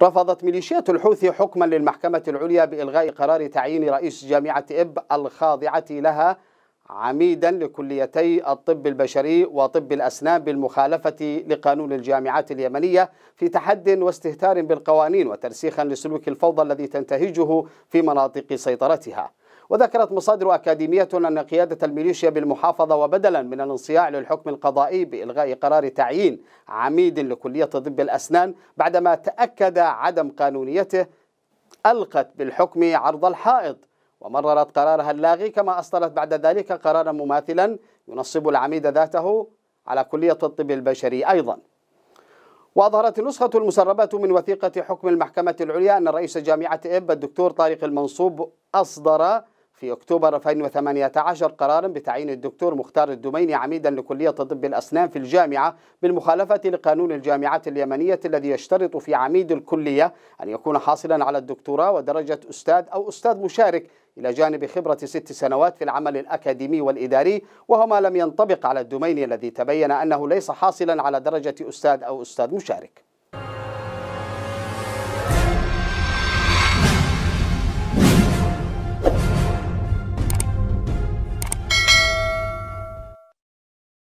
رفضت ميليشيات الحوثي حكما للمحكمة العليا بإلغاء قرار تعيين رئيس جامعة إب الخاضعة لها عميدا لكليتي الطب البشري وطب الأسنان بالمخالفة لقانون الجامعات اليمنية في تحد واستهتار بالقوانين وترسيخا لسلوك الفوضى الذي تنتهجه في مناطق سيطرتها وذكرت مصادر أكاديمية أن قيادة الميليشيا بالمحافظة وبدلا من الانصياع للحكم القضائي بإلغاء قرار تعيين عميد لكلية طب الأسنان بعدما تأكد عدم قانونيته ألقت بالحكم عرض الحائط ومررت قرارها اللاغي كما أصدرت بعد ذلك قرارا مماثلا ينصب العميد ذاته على كلية الطب البشري أيضا وأظهرت النسخة المسربة من وثيقة حكم المحكمة العليا أن رئيس جامعة إب الدكتور طارق المنصوب أصدر في أكتوبر 2018 قرارا بتعيين الدكتور مختار الدميني عميدا لكلية طب الأسنان في الجامعة بالمخالفة لقانون الجامعات اليمنية الذي يشترط في عميد الكلية أن يكون حاصلا على الدكتوراه ودرجة أستاذ أو أستاذ مشارك إلى جانب خبرة ست سنوات في العمل الأكاديمي والإداري وهما لم ينطبق على الدميني الذي تبين أنه ليس حاصلا على درجة أستاذ أو أستاذ مشارك